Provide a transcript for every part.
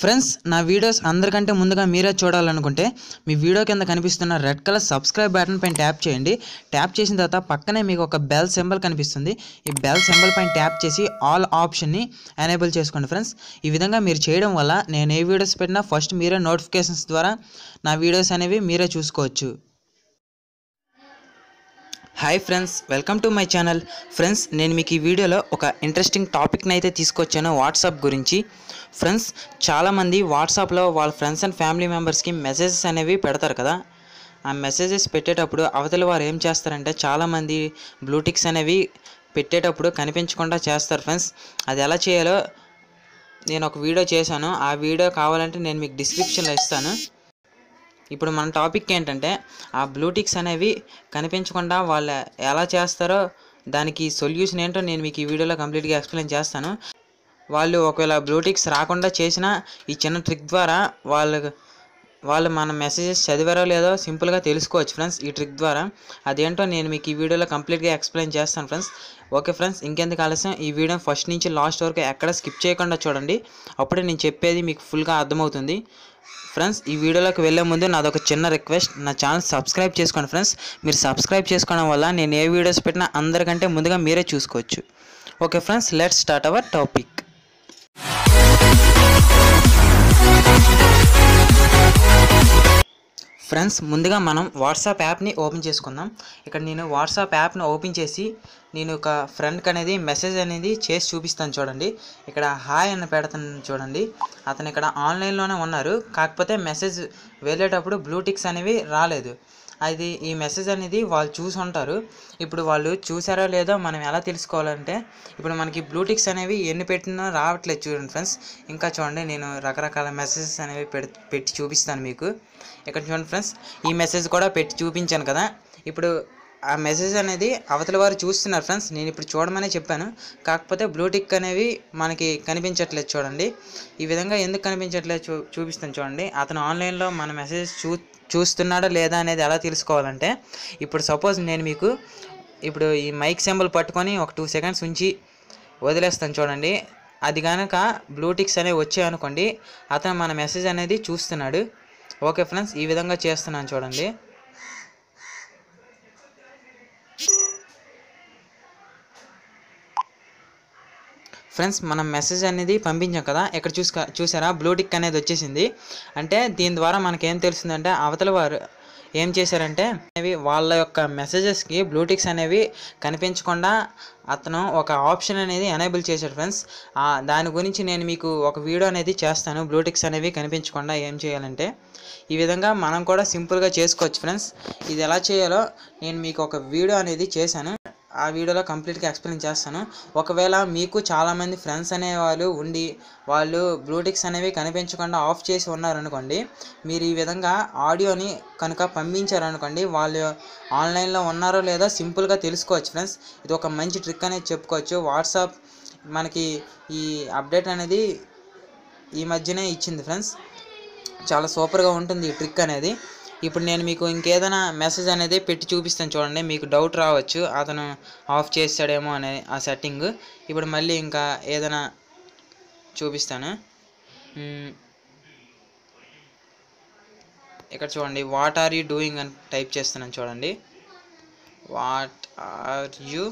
friends నా videos అందరికంటే ముందుగా మీరే చూడాలనుకుంటే మీ వీడియో కింద కనిపిస్తున్న రెడ్ కలర్ సబ్స్క్రైబ్ బటన్ పైన ట్యాప్ చేయండి ట్యాప్ చేసిన తర్వాత పక్కనే మీకు ఒక బెల్ సింబల్ కనిపిస్తుంది ఈ బెల్ సింబల్ పైన ట్యాప్ చేసి ఆల్ ఆప్షన్ని ఎనేబుల్ చేసుకోండి ఫ్రెండ్స్ ఈ విధంగా మీరు చేయడం వల్ల నేను ఏ వీడియోస్ పెట్టినా ఫస్ట్ మీరే నోటిఫికేషన్స్ ద్వారా నా వీడియోస్ అనేవి మీరే చూసుకోవచ్చు hi friends welcome to my channel friends నేను మీకు ఈ వీడియోలో ఒక ఇంట్రెస్టింగ్ టాపిక్ని అయితే తీసుకొచ్చాను వాట్సాప్ గురించి ఫ్రెండ్స్ చాలామంది వాట్సాప్లో వాళ్ళ ఫ్రెండ్స్ అండ్ ఫ్యామిలీ మెంబర్స్కి మెసేజెస్ అనేవి పెడతారు కదా ఆ మెసేజెస్ పెట్టేటప్పుడు అవతల వారు ఏం చేస్తారంటే చాలామంది బ్లూటిక్స్ అనేవి పెట్టేటప్పుడు కనిపించకుండా చేస్తారు ఫ్రెండ్స్ అది ఎలా చేయాలో నేను ఒక వీడియో చేశాను ఆ వీడియో కావాలంటే నేను మీకు డిస్క్రిప్షన్లో ఇస్తాను ఇప్పుడు మన టాపిక్ ఏంటంటే ఆ బ్లూటిక్స్ అనేవి కనిపించకుండా వాళ్ళు ఎలా చేస్తారో దానికి సొల్యూషన్ ఏంటో నేను మీకు ఈ వీడియోలో కంప్లీట్గా ఎక్స్ప్లెయిన్ చేస్తాను వాళ్ళు ఒకవేళ బ్లూటిక్స్ రాకుండా చేసిన ఈ చిన్న ట్రిక్ ద్వారా వాళ్ళు వాళ్ళు మన మెసేజెస్ చదివారో లేదో సింపుల్గా తెలుసుకోవచ్చు ఫ్రెండ్స్ ఈ ట్రిక్ ద్వారా అదేంటో నేను మీకు ఈ వీడియోలో కంప్లీట్గా ఎక్స్ప్లెయిన్ చేస్తాను ఫ్రెండ్స్ ఓకే ఫ్రెండ్స్ ఇంకెందుకు ఆలస్యం ఈ వీడియో ఫస్ట్ నుంచి లాస్ట్ వరకు ఎక్కడ స్కిప్ చేయకుండా చూడండి అప్పుడే నేను చెప్పేది మీకు ఫుల్గా అర్థమవుతుంది ఫ్రెండ్స్ ఈ వీడియోలోకి వెళ్ళే ముందు నాదొక చిన్న రిక్వెస్ట్ నా ఛానల్ సబ్స్క్రైబ్ చేసుకోండి ఫ్రెండ్స్ మీరు సబ్స్క్రైబ్ చేసుకోవడం వల్ల నేను ఏ వీడియోస్ పెట్టినా అందరికంటే ముందుగా మీరే చూసుకోవచ్చు okay friends let's start our topic friends ముందుగా మనం వాట్సాప్ యాప్ని ఓపెన్ చేసుకుందాం ఇక్కడ నేను వాట్సాప్ యాప్ని ఓపెన్ చేసి నేను ఒక ఫ్రెండ్కి అనేది మెసేజ్ అనేది చేసి చూపిస్తాను చూడండి ఇక్కడ హాయ్ అని పెడతాను చూడండి అతను ఇక్కడ ఆన్లైన్లోనే ఉన్నారు కాకపోతే మెసేజ్ వెళ్ళేటప్పుడు బ్లూటిక్స్ అనేవి రాలేదు అది ఈ మెసేజ్ అనేది వాళ్ళు చూసి ఉంటారు ఇప్పుడు వాళ్ళు చూసారో లేదో మనం ఎలా తెలుసుకోవాలంటే ఇప్పుడు మనకి బ్లూటిక్స్ అనేవి ఎన్ని పెట్టినా రావట్లేదు చూడండి ఫ్రెండ్స్ ఇంకా చూడండి నేను రకరకాల మెసేజెస్ అనేవి పెట్టి చూపిస్తాను మీకు ఇక్కడ చూడండి ఫ్రెండ్స్ ఈ మెసేజ్ కూడా పెట్టి చూపించాను కదా ఇప్పుడు ఆ మెసేజ్ అనేది అవతల వారు చూస్తున్నారు ఫ్రెండ్స్ నేను ఇప్పుడు చూడమనే చెప్పాను కాకపోతే బ్లూటిక్ అనేవి మనకి కనిపించట్లేదు చూడండి ఈ విధంగా ఎందుకు కనిపించట్లేదు చూ చూపిస్తాను చూడండి అతను ఆన్లైన్లో మన మెసేజ్ చూ చూస్తున్నాడా లేదా అనేది ఎలా తెలుసుకోవాలంటే ఇప్పుడు సపోజ్ నేను మీకు ఇప్పుడు ఈ మైక్ సింబల్ పట్టుకొని ఒక టూ సెకండ్స్ ఉంచి వదిలేస్తాను చూడండి అది కనుక బ్లూటిక్స్ అనేవి వచ్చాయి అనుకోండి అతను మన మెసేజ్ అనేది చూస్తున్నాడు ఓకే ఫ్రెండ్స్ ఈ విధంగా చేస్తున్నాను చూడండి ఫ్రెండ్స్ మనం మెసేజ్ అనేది పంపించాం కదా ఇక్కడ చూసుక చూసారా బ్లూటిక్ అనేది వచ్చేసింది అంటే దీని ద్వారా మనకేం తెలుస్తుందంటే అవతల వారు ఏం చేశారంటే అనేవి వాళ్ళ యొక్క మెసేజెస్కి బ్లూటిక్స్ అనేవి కనిపించకుండా అతను ఒక ఆప్షన్ అనేది ఎనేబుల్ చేశాడు ఫ్రెండ్స్ దాని గురించి నేను మీకు ఒక వీడియో అనేది చేస్తాను బ్లూటిక్స్ అనేవి కనిపించకుండా ఏం చేయాలంటే ఈ విధంగా మనం కూడా సింపుల్గా చేసుకోవచ్చు ఫ్రెండ్స్ ఇది ఎలా చేయాలో నేను మీకు ఒక వీడియో అనేది చేశాను ఆ వీడియోలో కంప్లీట్గా ఎక్స్ప్లెయిన్ చేస్తాను ఒకవేళ మీకు చాలామంది ఫ్రెండ్స్ అనేవాళ్ళు ఉండి వాళ్ళు బ్లూటిక్స్ అనేవి కనిపించకుండా ఆఫ్ చేసి ఉన్నారనుకోండి మీరు ఈ విధంగా ఆడియోని కనుక పంపించారనుకోండి వాళ్ళు ఆన్లైన్లో ఉన్నారో లేదో సింపుల్గా తెలుసుకోవచ్చు ఫ్రెండ్స్ ఇది ఒక మంచి ట్రిక్ అనేది చెప్పుకోవచ్చు వాట్సాప్ మనకి ఈ అప్డేట్ అనేది ఈ మధ్యనే ఇచ్చింది ఫ్రెండ్స్ చాలా సూపర్గా ఉంటుంది ఈ ట్రిక్ అనేది ఇప్పుడు నేను మీకు ఇంకేదైనా మెసేజ్ అనేది పెట్టి చూపిస్తాను చూడండి మీకు డౌట్ రావచ్చు అతను ఆఫ్ చేస్తాడేమో అనే ఆ సెట్టింగ్ ఇప్పుడు మళ్ళీ ఇంకా ఏదైనా చూపిస్తాను ఇక్కడ చూడండి వాట్ ఆర్ యూ డూయింగ్ అని టైప్ చేస్తున్నాను చూడండి what are you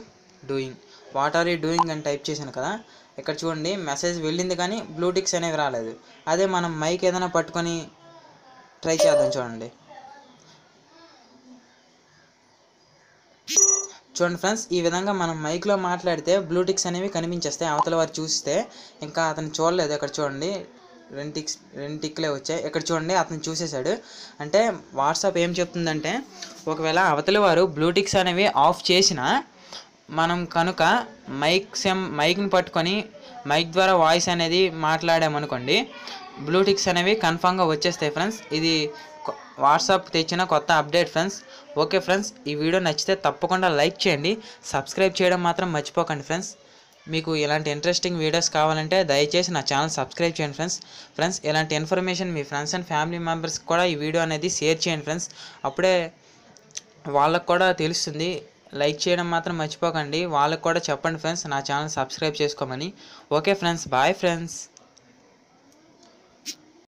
doing what are you doing అని టైప్ చేశాను కదా ఇక్కడ చూడండి మెసేజ్ వెళ్ళింది కానీ బ్లూటిక్స్ అనేవి రాలేదు అదే మనం మైక్ ఏదైనా పట్టుకొని ట్రై చేద్దాం చూడండి చూడండి ఫ్రెండ్స్ ఈ విధంగా మనం మైక్లో మాట్లాడితే బ్లూటిక్స్ అనేవి కనిపించేస్తాయి అవతల వారు చూస్తే ఇంకా అతను చూడలేదు ఇక్కడ చూడండి రెండు టిక్స్ రెండు టిక్లే వచ్చాయి ఇక్కడ చూడండి అతను చూసేశాడు అంటే వాట్సాప్ ఏం చెప్తుందంటే ఒకవేళ అవతల వారు బ్లూటిక్స్ అనేవి ఆఫ్ చేసినా మనం కనుక మైక్ సెమ్ మైక్ని పట్టుకొని మైక్ ద్వారా వాయిస్ అనేది మాట్లాడామనుకోండి బ్లూటిక్స్ అనేవి కన్ఫామ్గా వచ్చేస్తాయి ఫ్రెండ్స్ ఇది వాట్సాప్ తెచ్చిన కొత్త అప్డేట్ ఫ్రెండ్స్ ఓకే ఫ్రెండ్స్ ఈ వీడియో నచ్చితే తప్పకుండా లైక్ చేయండి సబ్స్క్రైబ్ చేయడం మాత్రం మర్చిపోకండి ఫ్రెండ్స్ మీకు ఇలాంటి ఇంట్రెస్టింగ్ వీడియోస్ కావాలంటే దయచేసి నా ఛానల్ సబ్స్క్రైబ్ చేయండి ఫ్రెండ్స్ ఫ్రెండ్స్ ఇలాంటి ఇన్ఫర్మేషన్ మీ ఫ్రెండ్స్ అండ్ ఫ్యామిలీ మెంబర్స్కి కూడా ఈ వీడియో అనేది షేర్ చేయండి ఫ్రెండ్స్ అప్పుడే వాళ్ళకు కూడా తెలుస్తుంది లైక్ చేయడం మాత్రం మర్చిపోకండి వాళ్ళకు కూడా చెప్పండి ఫ్రెండ్స్ నా ఛానల్ సబ్స్క్రైబ్ చేసుకోమని ఓకే ఫ్రెండ్స్ బాయ్ ఫ్రెండ్స్